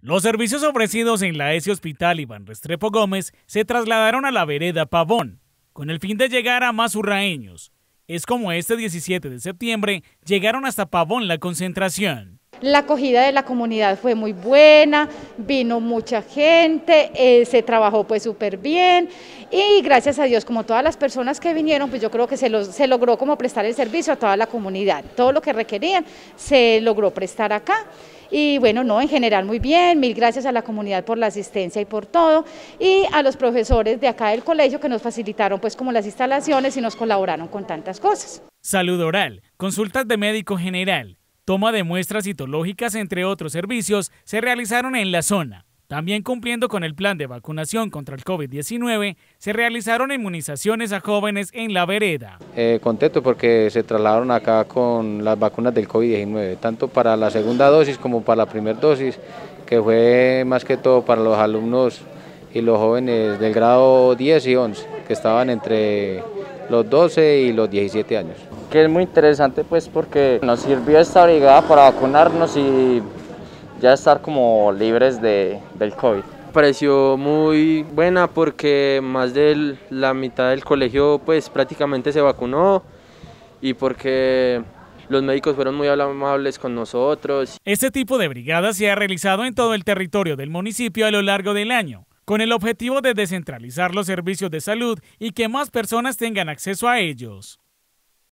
Los servicios ofrecidos en la e s Hospital Iván Restrepo Gómez se trasladaron a la vereda Pavón, con el fin de llegar a más urraeños. Es como este 17 de septiembre llegaron hasta Pavón la concentración. La acogida de la comunidad fue muy buena, vino mucha gente, eh, se trabajó pues súper bien y gracias a Dios, como todas las personas que vinieron, pues yo creo que se, se logró como prestar el servicio a toda la comunidad, todo lo que requerían se logró prestar acá. Y bueno, no, en general muy bien, mil gracias a la comunidad por la asistencia y por todo, y a los profesores de acá del colegio que nos facilitaron pues como las instalaciones y nos colaboraron con tantas cosas. Salud oral, consultas de médico general, Toma de muestras citológicas, entre otros servicios, se realizaron en la zona. También cumpliendo con el plan de vacunación contra el COVID-19, se realizaron inmunizaciones a jóvenes en la vereda. Eh, contento porque se trasladaron acá con las vacunas del COVID-19, tanto para la segunda dosis como para la primera dosis, que fue más que todo para los alumnos y los jóvenes del grado 10 y 11, que estaban entre los 12 y los 17 años. Que es muy interesante pues porque nos sirvió esta brigada para vacunarnos y ya estar como libres de, del COVID. Pareció muy buena porque más de la mitad del colegio pues prácticamente se vacunó y porque los médicos fueron muy amables con nosotros. Este tipo de brigada se ha realizado en todo el territorio del municipio a lo largo del año con el objetivo de descentralizar los servicios de salud y que más personas tengan acceso a ellos.